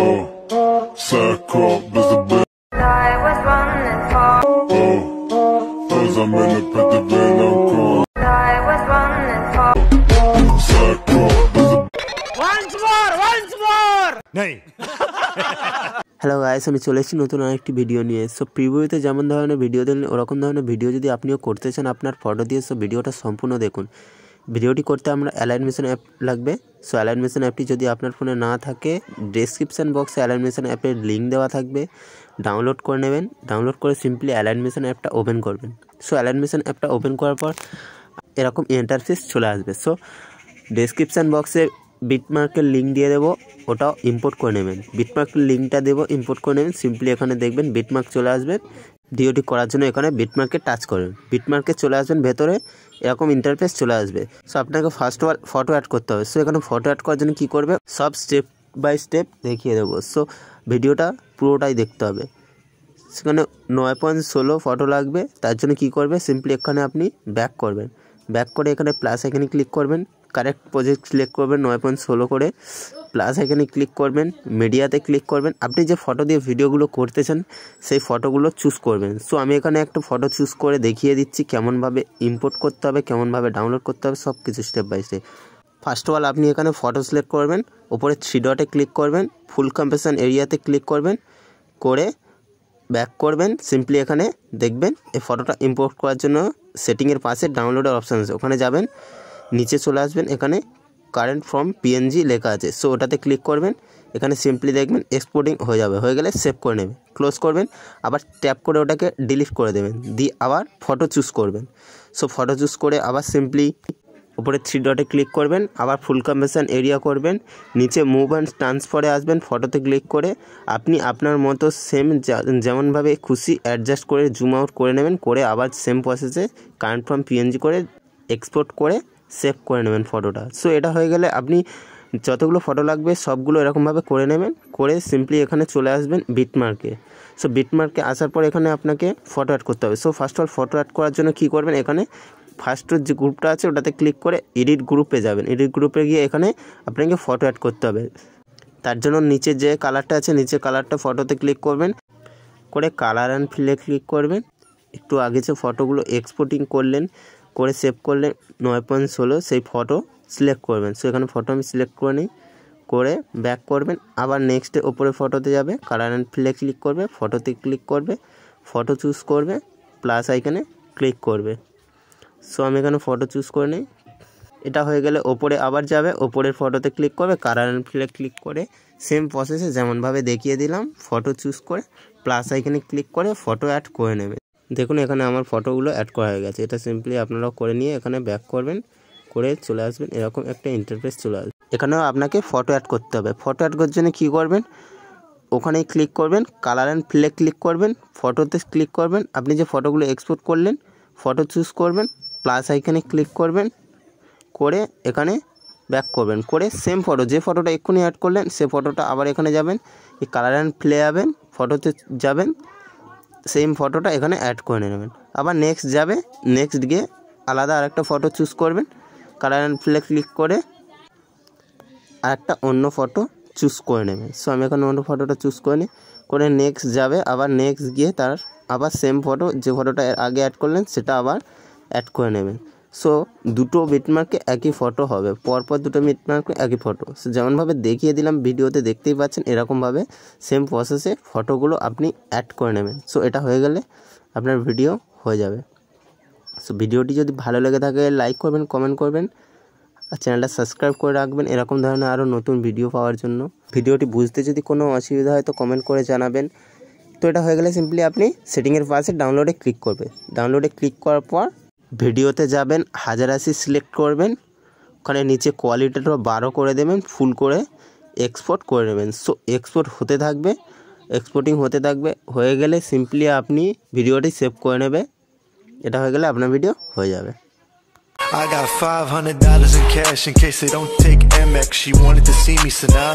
Hello oh, guys oh, oh, আমি চলে এসেছি নতুন আরেকটি ভিডিও নিয়ে সো প্রিভিউতে যেমন ধরনের ভিডিও দিলেন ওরকম ধরনের ভিডিও যদি আপনিও করতে চান আপনার ফটো দিয়ে সো ভিডিওটা সম্পূর্ণ দেখুন ভিডিওটি করতে আমরা অ্যালাইন মেশিন অ্যাপ লাগবে সো অ্যালাইন মেশিন অ্যাপটি যদি আপনার ফোনে না থাকে ডেসক্রিপশান বক্সে অ্যালাইন মেশিন অ্যাপের লিঙ্ক দেওয়া থাকবে ডাউনলোড করে নেবেন ডাউনলোড করে সিম্পলি অ্যালাইন মেশিন অ্যাপটা ওপেন করবেন সো অ্যালাইন মেশিন অ্যাপটা ওপেন করার পর এরকম ইন্টারফেস চলে আসবে সো ডেসক্রিপশান বক্সে বিটমার্কের লিঙ্ক দিয়ে দেবো ওটাও ইম্পোর্ট করে নেবেন বিটমার্কের লিঙ্কটা দেবো ইম্পোর্ট করে নেবেন সিম্পলি এখানে দেখবেন বিটমার্ক চলে আসবেন ভিডিওটি করার জন্য এখানে বিটমার্কে টাচ করবেন বিটমার্কে চলে আসবেন ভেতরে এরকম ইন্টারফেস চলে আসবে সো আপনাকে ফার্স্ট ফটো অ্যাড করতে হবে সো এখানে ফটো অ্যাড করার জন্য কী করবে সব স্টেপ বাই স্টেপ দেখিয়ে দেবো সো ভিডিওটা পুরোটাই দেখতে হবে সেখানে নয় পয়েন্ট ষোলো ফটো লাগবে তার জন্য কি করবে সিম্পলি এখানে আপনি ব্যাক করবেন ব্যাক করে এখানে প্লাস এখানে ক্লিক করবেন কারেক্ট প্রজেক্ট সিলেক্ট করবেন নয় পয়েন্ট ষোলো করে প্লাস এখানে ক্লিক করবেন মিডিয়াতে ক্লিক করবেন আপনি যে ফটো দিয়ে ভিডিওগুলো করতে চান সেই ফটোগুলো চুজ করবেন সো আমি এখানে একটা ফটো চুজ করে দেখিয়ে দিচ্ছি কেমনভাবে ইম্পোর্ট করতে হবে কেমনভাবে ডাউনলোড করতে হবে সব কিছু step by step first of all আপনি এখানে ফটো সিলেক্ট করবেন ওপরে থ্রি ডটে ক্লিক করবেন ফুল কম্পেশন এরিয়াতে ক্লিক করবেন করে ব্যাক করবেন সিম্পলি এখানে দেখবেন এই ফটোটা ইম্পোর্ট করার জন্য সেটিংয়ের পাশে ডাউনলোডের অপশান আছে ওখানে যাবেন নিচে চলে আসবেন এখানে কারেন্ট ফ্রম পিএনজি লেখা আছে সো ওটাতে ক্লিক করবেন এখানে সিম্পলি দেখবেন এক্সপোর্টিং হয়ে যাবে হয়ে গেলে সেভ করে নেবেন ক্লোজ করবেন আবার ট্যাপ করে ওটাকে ডিলিট করে দেবেন দিয়ে আবার ফটো চুজ করবেন সো ফটো চুজ করে আবার সিম্পলি উপরে থ্রি ডটে ক্লিক করবেন আবার ফুল কম্পেশন এরিয়া করবেন নিচে মুভ অ্যান্ড ট্রান্সফারে আসবেন ফটোতে ক্লিক করে আপনি আপনার মতো সেম যেমনভাবে খুশি অ্যাডজাস্ট করে জুম আউট করে নেবেন করে আবার সেম প্রসেসে কারেন্ট ফ্রম পিএনজি করে এক্সপোর্ট করে সেভ করে নেবেন ফটোটা সো এটা হয়ে গেলে আপনি যতগুলো ফটো লাগবে সবগুলো এরকমভাবে করে নেবেন করে সিম্পলি এখানে চলে আসবেন বিটমার্কে সো বিটমার্কে আসার পর এখানে আপনাকে ফটো অ্যাড করতে হবে so first all photo add করার জন্য কি করবেন এখানে ফার্স্টের যে গ্রুপটা আছে ওটাতে ক্লিক করে এডিট গ্রুপে যাবেন এডিট গ্রুপে গিয়ে এখানে আপনাকে ফটো অ্যাড করতে হবে তার জন্য নিচে যে কালারটা আছে নিচে কালারটা ফটোতে ক্লিক করবেন করে কালার অ্যান্ড ফিলে ক্লিক করবেন একটু আগে যে ফটোগুলো এক্সপোর্টিং করলেন করে সেভ করলে নয় পয়েন্ট ষোলো সেই ফটো সিলেক্ট করবেন সো এখানে ফটো আমি সিলেক্ট করে নিই করে ব্যাক করবেন আবার নেক্সটে ওপরে ফটোতে যাবে কালার অ্যান্ড ফিলে ক্লিক করবে ফটোতে ক্লিক করবে ফটো চুজ করবে প্লাস আইকানে ক্লিক করবে সো আমি এখানে ফটো চুজ করে নিই এটা হয়ে গেলে ওপরে আবার যাবে ওপরের ফটোতে ক্লিক করবে কালার অ্যান্ড ফিলে ক্লিক করে সেম প্রসেসে যেমনভাবে দেখিয়ে দিলাম ফটো চুজ করে প্লাস আইকনে ক্লিক করে ফটো অ্যাড করে নেবে দেখুন এখানে আমার ফটোগুলো অ্যাড করা হয়ে গেছে এটা সিম্পলি আপনারা করে নিয়ে এখানে ব্যাক করবেন করে চলে আসবেন এরকম একটা ইন্টারফেস চলে আসবে এখানেও আপনাকে ফটো অ্যাড করতে হবে ফটো অ্যাড করার জন্য কী করবেন ওখানেই ক্লিক করবেন কালার অ্যান্ড ফ্লে ক্লিক করবেন ফটোতে ক্লিক করবেন আপনি যে ফটোগুলো এক্সপোর্ট করলেন ফটো চুজ করবেন প্লাস এখানে ক্লিক করবেন করে এখানে ব্যাক করবেন করে সেম ফটো যে ফটোটা এক্ষুনি অ্যাড করলেন সে ফটোটা আবার এখানে যাবেন এই কালার অ্যান্ড ফ্লে যাবেন ফটোতে যাবেন সেম ফটোটা এখানে অ্যাড করে নেবেন আবার নেক্সট যাবে নেক্সট গিয়ে আলাদা আরেকটা ফটো চুজ করবেন কালার অ্যান্ড ফ্লে ক্লিক করে আরেকটা অন্য ফটো চুজ করে নেবেন সো আমি এখানে অন্য ফটোটা চুজ করে নিই করে নেক্সট যাবে আবার নেক্সট গিয়ে তার আবার সেম ফটো যে ফটোটা আগে অ্যাড করলেন সেটা আবার অ্যাড করে নেবেন সো দুটো মিটমার্কে একই ফটো হবে পরপর দুটো মিটমার্কে একই ফটো সো যেমনভাবে দেখিয়ে দিলাম ভিডিওতে দেখতেই পাচ্ছেন এরকমভাবে সেম প্রসেসে ফটোগুলো আপনি অ্যাড করে নেবেন সো এটা হয়ে গেলে আপনার ভিডিও হয়ে যাবে সো ভিডিওটি যদি ভালো লেগে থাকে লাইক করবেন কমেন্ট করবেন আর চ্যানেলটা সাবস্ক্রাইব করে রাখবেন এরকম ধরনের আরও নতুন ভিডিও পাওয়ার জন্য ভিডিওটি বুঝতে যদি কোনো অসুবিধা হয় তো কমেন্ট করে জানাবেন তো এটা হয়ে গেলে সিম্পলি আপনি সেটিংয়ের পাশে ডাউনলোডে ক্লিক করবে ডাউনলোডে ক্লিক করার পর ভিডিওতে যাবেন হাজার আশি সিলেক্ট করবেন ওখানে নিচে কোয়ালিটিটা বারো করে দেবেন ফুল করে এক্সপোর্ট করে নেবেন সো এক্সপোর্ট হতে থাকবে এক্সপোর্টিং হতে থাকবে হয়ে গেলে সিম্পলি আপনি ভিডিওটি সেভ করে নেবে এটা হয়ে গেলে আপনার ভিডিও হয়ে যাবে I got $500 in cash in case they don't take MX. She wanted to see me, so now.